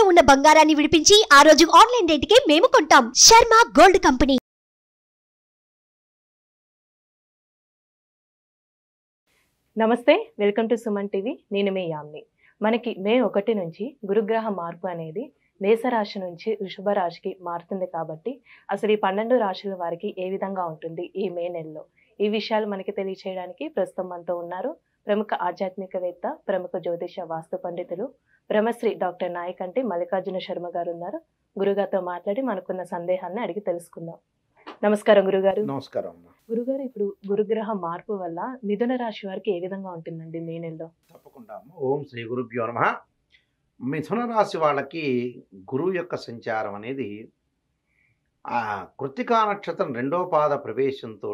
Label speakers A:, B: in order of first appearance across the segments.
A: తాకట్టులో ఉన్న బంగారాన్ని విడిపించి ఆ రోజు ఆన్లైన్ కి మేము కొంటాం శర్మ గోల్డ్ కంపెనీ నమస్తే వెల్కమ్ టు సుమన్ టీవీ నేను మీ యామ్ని మనకి మే ఒకటి నుంచి గురుగ్రహ మార్పు అనేది మేషరాశి నుంచి వృషభ రాశికి మారుతుంది కాబట్టి అసలు ఈ పన్నెండు రాశుల వారికి ఏ విధంగా ఉంటుంది ఈ మే నెలలో ఈ విషయాలు మనకి తెలియచేయడానికి ప్రస్తుతం మనతో ఉన్నారు ప్రముఖ ఆధ్యాత్మికవేత్త ప్రముఖ జ్యోతిష వాస్తు పండితులు బ్రహ్మశ్రీ డాక్టర్ నాయక్ అంటే మల్లికార్జున శర్మ గారు ఉన్నారు గురుగారితో మాట్లాడి మనకున్న సందేహాన్ని అడిగి తెలుసుకుందాం నమస్కారం గురుగారు నమస్కారం గురుగారు ఇప్పుడు గురుగ్రహ మార్పు వల్ల మిథున రాశి వారికి ఏ విధంగా ఉంటుందండి మే నెలలో తప్పకుండా
B: ఓం శ్రీ గురుభ్యో నమ మిథున రాశి వాళ్ళకి గురువు యొక్క సంచారం అనేది కృతికా నక్షత్రం రెండో పాద ప్రవేశంతో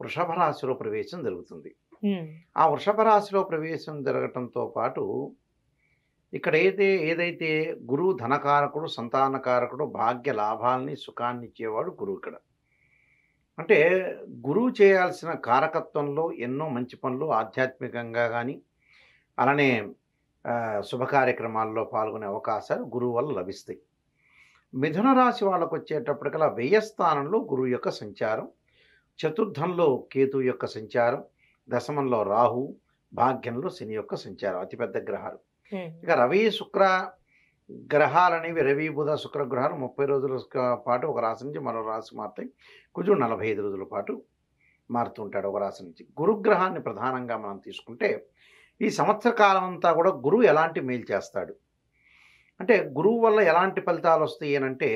B: వృషభ రాశిలో ప్రవేశం జరుగుతుంది ఆ వృషభ రాశిలో ప్రవేశం జరగటంతో పాటు ఇక్కడ అయితే ఏదైతే గురువు ధనకారకుడు సంతానకారకుడు భాగ్య లాభాలని సుఖాన్ని ఇచ్చేవాడు గురువు ఇక్కడ అంటే గురువు చేయాల్సిన కారకత్వంలో ఎన్నో మంచి పనులు ఆధ్యాత్మికంగా కానీ అలానే శుభ కార్యక్రమాల్లో పాల్గొనే అవకాశాలు గురువు వల్ల లభిస్తాయి మిథున రాశి వాళ్ళకు వచ్చేటప్పటికల్లా వ్యయస్థానంలో గురువు యొక్క సంచారం చతుర్థంలో కేతు యొక్క సంచారం దశమంలో రాహు భాగ్యంలో శని యొక్క సంచారం అతిపెద్ద గ్రహాలు ఇక రవి శుక్ర అనేవి రవి బుధ శుక్ర గ్రహాలు ముప్పై రోజుల పాటు ఒక రాశి నుంచి మరో రాశి మారుతాయి కొంచెం నలభై ఐదు రోజుల పాటు మారుతుంటాడు ఒక రాశి నుంచి గురుగ్రహాన్ని ప్రధానంగా మనం తీసుకుంటే ఈ సంవత్సర కాలం అంతా కూడా గురువు ఎలాంటి మేలు చేస్తాడు అంటే గురువు వల్ల ఎలాంటి ఫలితాలు వస్తాయి అంటే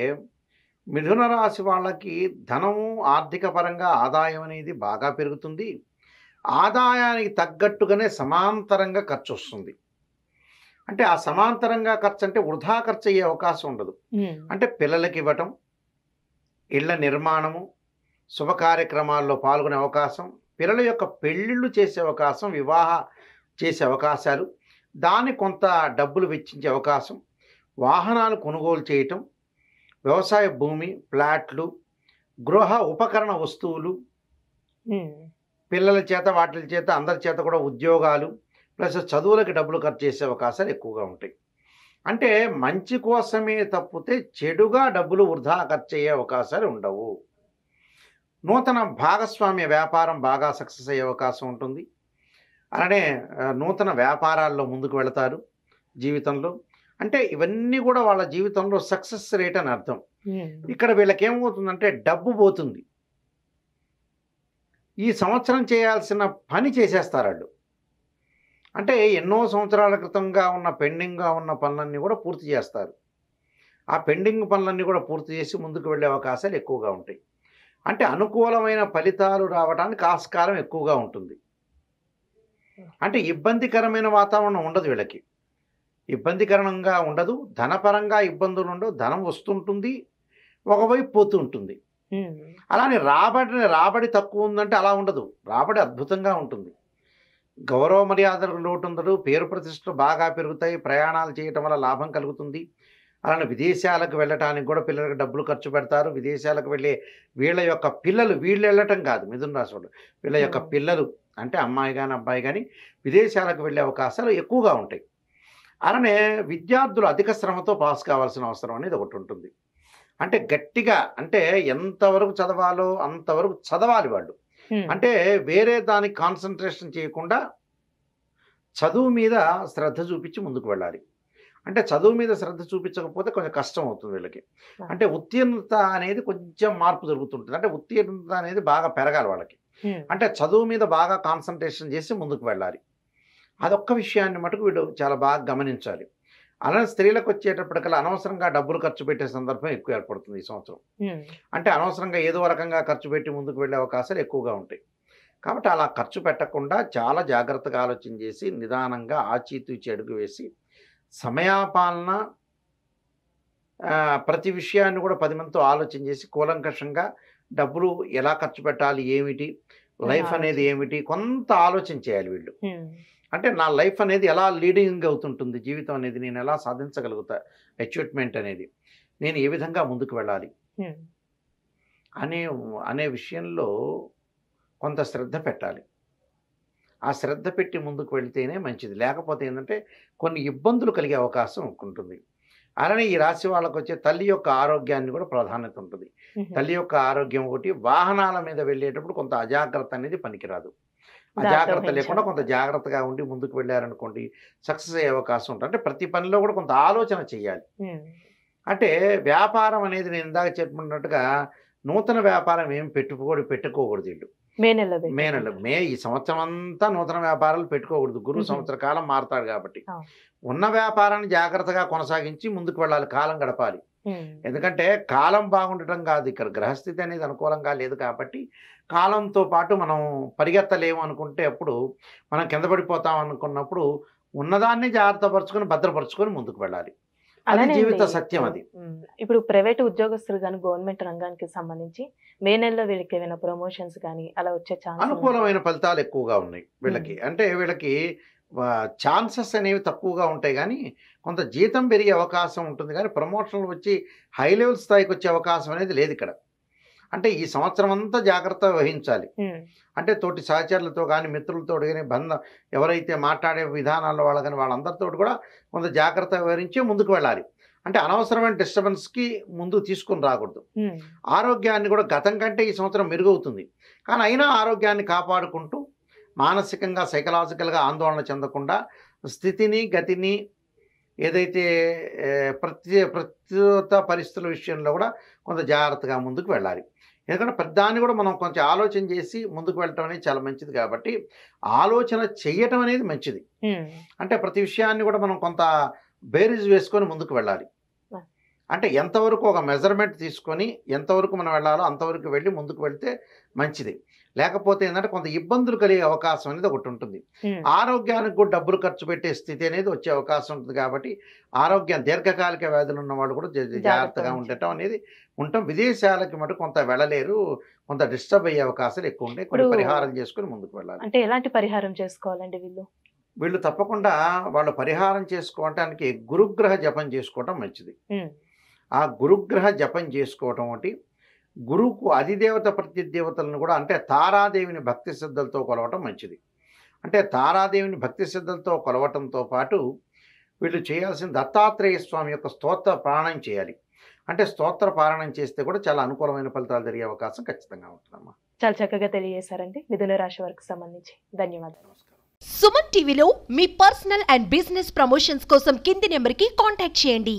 B: మిథున రాశి వాళ్ళకి ధనము ఆర్థిక పరంగా ఆదాయం అనేది బాగా పెరుగుతుంది ఆదాయానికి తగ్గట్టుగానే సమాంతరంగా ఖర్చు వస్తుంది అంటే ఆ సమాంతరంగా ఖర్చు అంటే వృధా ఖర్చు అయ్యే అవకాశం ఉండదు అంటే పిల్లలకి ఇవ్వటం ఇళ్ల నిర్మాణము శుభ కార్యక్రమాల్లో పాల్గొనే అవకాశం పిల్లల యొక్క పెళ్ళిళ్ళు చేసే అవకాశం వివాహ చేసే అవకాశాలు దాన్ని కొంత డబ్బులు వెచ్చించే అవకాశం వాహనాలు కొనుగోలు చేయటం వ్యవసాయ భూమి ప్లాట్లు గృహ ఉపకరణ వస్తువులు పిల్లల చేత వాటిల చేత అందరి చేత కూడా ఉద్యోగాలు ప్లస్ చదువులకి డబ్బులు ఖర్చు చేసే అవకాశాలు ఎక్కువగా ఉంటాయి అంటే మంచి కోసమే తప్పితే చెడుగా డబ్బులు వృధా ఖర్చు అయ్యే అవకాశాలు ఉండవు నూతన భాగస్వామ్య వ్యాపారం బాగా సక్సెస్ అయ్యే అవకాశం ఉంటుంది అలానే నూతన వ్యాపారాల్లో ముందుకు వెళతారు జీవితంలో అంటే ఇవన్నీ కూడా వాళ్ళ జీవితంలో సక్సెస్ రేట్ అని అర్థం hmm. ఇక్కడ వీళ్ళకి ఏమవుతుందంటే డబ్బు పోతుంది ఈ సంవత్సరం చేయాల్సిన పని చేసేస్తారు వాళ్ళు అంటే ఎన్నో సంవత్సరాల క్రితంగా ఉన్న పెండింగ్గా ఉన్న పనులన్నీ కూడా పూర్తి చేస్తారు ఆ పెండింగ్ పనులన్నీ కూడా పూర్తి చేసి ముందుకు వెళ్ళే అవకాశాలు ఎక్కువగా ఉంటాయి అంటే అనుకూలమైన ఫలితాలు రావడానికి ఆస్కారం ఎక్కువగా ఉంటుంది అంటే ఇబ్బందికరమైన వాతావరణం ఉండదు వీళ్ళకి ఇబ్బందికరంగా ఉండదు ధనపరంగా ఇబ్బందులు ఉండవు ధనం వస్తుంటుంది ఒకవైపు పోతూ ఉంటుంది అలానే రాబడి రాబడి తక్కువ ఉందంటే అలా ఉండదు రాబడి అద్భుతంగా ఉంటుంది గౌరవ మర్యాదలు లోటు ఉండదు పేరు ప్రతిష్టలు బాగా పెరుగుతాయి ప్రయాణాలు చేయటం వల్ల లాభం కలుగుతుంది అలానే విదేశాలకు వెళ్ళటానికి కూడా పిల్లలకు డబ్బులు ఖర్చు పెడతారు విదేశాలకు వెళ్ళే వీళ్ళ యొక్క పిల్లలు వీళ్ళు వెళ్ళటం కాదు మిథున రాశి వాళ్ళు వీళ్ళ యొక్క పిల్లలు అంటే అమ్మాయి కానీ అబ్బాయి కానీ విదేశాలకు వెళ్ళే అవకాశాలు ఎక్కువగా ఉంటాయి అలానే విద్యార్థులు అధిక శ్రమతో పాస్ కావాల్సిన అవసరం అనేది ఒకటి ఉంటుంది అంటే గట్టిగా అంటే ఎంతవరకు చదవాలో అంతవరకు చదవాలి వాళ్ళు అంటే వేరే దానికి కాన్సన్ట్రేషన్ చేయకుండా చదువు మీద శ్రద్ధ చూపించి ముందుకు వెళ్ళాలి అంటే చదువు మీద శ్రద్ధ చూపించకపోతే కొంచెం కష్టం అవుతుంది వీళ్ళకి అంటే ఉత్తీర్ణత అనేది కొంచెం మార్పు జరుగుతుంటుంది అంటే ఉత్తీర్ణత అనేది బాగా పెరగాలి వాళ్ళకి అంటే చదువు మీద బాగా కాన్సన్ట్రేషన్ చేసి ముందుకు వెళ్ళాలి అదొక్క విషయాన్ని మటుకు వీడు చాలా బాగా గమనించాలి అలా స్త్రీలకు వచ్చేటప్పటికల్లా అనవసరంగా డబ్బులు ఖర్చు పెట్టే సందర్భం ఎక్కువ ఏర్పడుతుంది ఈ సంవత్సరం అంటే అనవసరంగా ఏదో రకంగా ఖర్చు పెట్టి ముందుకు వెళ్ళే అవకాశాలు ఎక్కువగా ఉంటాయి కాబట్టి అలా ఖర్చు పెట్టకుండా చాలా జాగ్రత్తగా ఆలోచన చేసి నిదానంగా ఆచితూచి అడుగు వేసి సమయాపాలన ప్రతి విషయాన్ని కూడా పది మందితో ఆలోచన చేసి కూలంకషంగా డబ్బులు ఎలా ఖర్చు పెట్టాలి ఏమిటి లైఫ్ అనేది ఏమిటి కొంత ఆలోచన చేయాలి వీళ్ళు అంటే నా లైఫ్ అనేది ఎలా లీడింగ్ అవుతుంటుంది జీవితం అనేది నేను ఎలా సాధించగలుగుతా అచీవ్మెంట్ అనేది నేను ఏ విధంగా ముందుకు వెళ్ళాలి అనే అనే విషయంలో కొంత శ్రద్ధ పెట్టాలి ఆ శ్రద్ధ పెట్టి ముందుకు వెళితేనే మంచిది లేకపోతే ఏంటంటే కొన్ని ఇబ్బందులు కలిగే అవకాశం ఉంటుంది అలానే ఈ రాశి వాళ్ళకు వచ్చే తల్లి యొక్క ఆరోగ్యాన్ని కూడా ప్రాధాన్యత ఉంటుంది తల్లి యొక్క ఆరోగ్యం ఒకటి వాహనాల మీద వెళ్ళేటప్పుడు కొంత అజాగ్రత్త అనేది పనికిరాదు ఆ జాగ్రత్త లేకుండా కొంత జాగ్రత్తగా ఉండి ముందుకు వెళ్ళారనుకోండి సక్సెస్ అయ్యే అవకాశం ఉంటుంది అంటే ప్రతి పనిలో కూడా కొంత ఆలోచన చేయాలి అంటే వ్యాపారం అనేది నేను ఇందాక చెప్పుకున్నట్టుగా నూతన వ్యాపారం ఏం పెట్టుకోడు పెట్టుకోకూడదు వీళ్ళు
A: మే నెల మే నెల
B: మే ఈ సంవత్సరం అంతా నూతన వ్యాపారాలు పెట్టుకోకూడదు గురువు సంవత్సర కాలం మారుతాడు కాబట్టి ఉన్న వ్యాపారాన్ని జాగ్రత్తగా కొనసాగించి ముందుకు వెళ్ళాలి కాలం గడపాలి ఎందుకంటే కాలం బాగుండటం కాదు ఇక్కడ గ్రహస్థితి అనేది అనుకూలంగా లేదు కాబట్టి కాలంతో పాటు మనం పరిగెత్తలేము అనుకుంటే అప్పుడు మనం కింద పడిపోతాం అనుకున్నప్పుడు ఉన్నదాన్ని జాగ్రత్త పరుచుకొని భద్రపరుచుకొని ముందుకు వెళ్ళాలి అది జీవిత సత్యం అది
A: ఇప్పుడు ప్రైవేట్ ఉద్యోగస్తులు కానీ గవర్నమెంట్ రంగానికి సంబంధించి మే నెలలో వీళ్ళకి ఏమైనా ప్రమోషన్స్ కానీ అలా వచ్చే ఛాన్స్ అనుకూలమైన
B: ఫలితాలు ఎక్కువగా ఉన్నాయి వీళ్ళకి అంటే వీళ్ళకి ఛాన్సెస్ అనేవి తక్కువగా ఉంటాయి కానీ కొంత జీతం పెరిగే అవకాశం ఉంటుంది కానీ ప్రమోషన్లు వచ్చి హై లెవెల్ స్థాయికి వచ్చే అవకాశం అనేది లేదు ఇక్కడ అంటే ఈ సంవత్సరం అంతా జాగ్రత్త వహించాలి అంటే తోటి సహచరులతో కానీ మిత్రులతో కానీ బంధం ఎవరైతే మాట్లాడే విధానాల్లో వాళ్ళు కానీ వాళ్ళందరితో కూడా కొంత జాగ్రత్త వహించి ముందుకు వెళ్ళాలి అంటే అనవసరమైన డిస్టర్బెన్స్కి ముందు తీసుకుని రాకూడదు ఆరోగ్యాన్ని కూడా గతం కంటే ఈ సంవత్సరం మెరుగవుతుంది కానీ అయినా ఆరోగ్యాన్ని కాపాడుకుంటూ మానసికంగా సైకలాజికల్గా ఆందోళన చెందకుండా స్థితిని గతిని ఏదైతే ప్రతి ప్రత్యుత పరిస్థితుల విషయంలో కూడా కొంత జాగ్రత్తగా ముందుకు వెళ్ళాలి ఎందుకంటే ప్రతిదాన్ని కూడా మనం కొంచెం ఆలోచన చేసి ముందుకు వెళ్ళటం అనేది చాలా మంచిది కాబట్టి ఆలోచన చేయటం అనేది మంచిది అంటే ప్రతి విషయాన్ని కూడా మనం కొంత బేరీజ్ వేసుకొని ముందుకు వెళ్ళాలి అంటే ఎంతవరకు ఒక మెజర్మెంట్ తీసుకొని ఎంతవరకు మనం వెళ్ళాలో అంతవరకు వెళ్ళి ముందుకు వెళ్తే మంచిది లేకపోతే ఏంటంటే కొంత ఇబ్బందులు కలిగే అవకాశం అనేది ఒకటి ఉంటుంది ఆరోగ్యానికి కూడా డబ్బులు ఖర్చు పెట్టే స్థితి అనేది వచ్చే అవకాశం ఉంటుంది కాబట్టి ఆరోగ్యం దీర్ఘకాలిక వ్యాధులు ఉన్న వాళ్ళు కూడా జాగ్రత్తగా ఉండటం అనేది ఉంటాం విదేశాలకి మటు కొంత వెళ్ళలేరు కొంత డిస్టర్బ్ అయ్యే అవకాశాలు ఎక్కువ ఉంటాయి కొన్ని పరిహారం చేసుకుని ముందుకు వెళ్ళాలి
A: అంటే ఎలాంటి పరిహారం చేసుకోవాలండి వీళ్ళు
B: వీళ్ళు తప్పకుండా వాళ్ళు పరిహారం చేసుకోవటానికి గురుగ్రహ జపం చేసుకోవటం మంచిది ఆ గురుగ్రహ జపం చేసుకోవటం ఒకటి గురువుకు అధిదేవత ప్రతిదేవతలను కూడా అంటే తారాదేవిని భక్తి శ్రద్ధలతో కొలవటం మంచిది అంటే తారాదేవిని భక్తి శ్రద్ధలతో కొలవటంతో పాటు వీళ్ళు చేయాల్సిన దత్తాత్రేయ స్వామి యొక్క స్తోత్ర ప్రాణం చేయాలి అంటే స్తోత్ర పారాయణం చేస్తే కూడా చాలా అనుకూలమైన ఫలితాలు జరిగే అవకాశం ఖచ్చితంగా ఉంటుందమ్మా
A: చాలా చక్కగా తెలియజేశారండి మిథున రాశి వారికి సంబంధించి ధన్యవాదాలు సుమన్ టీవీలో మీ పర్సనల్ అండ్ బిజినెస్ ప్రమోషన్స్ కోసం కింది నెంబర్కి కాంటాక్ట్ చేయండి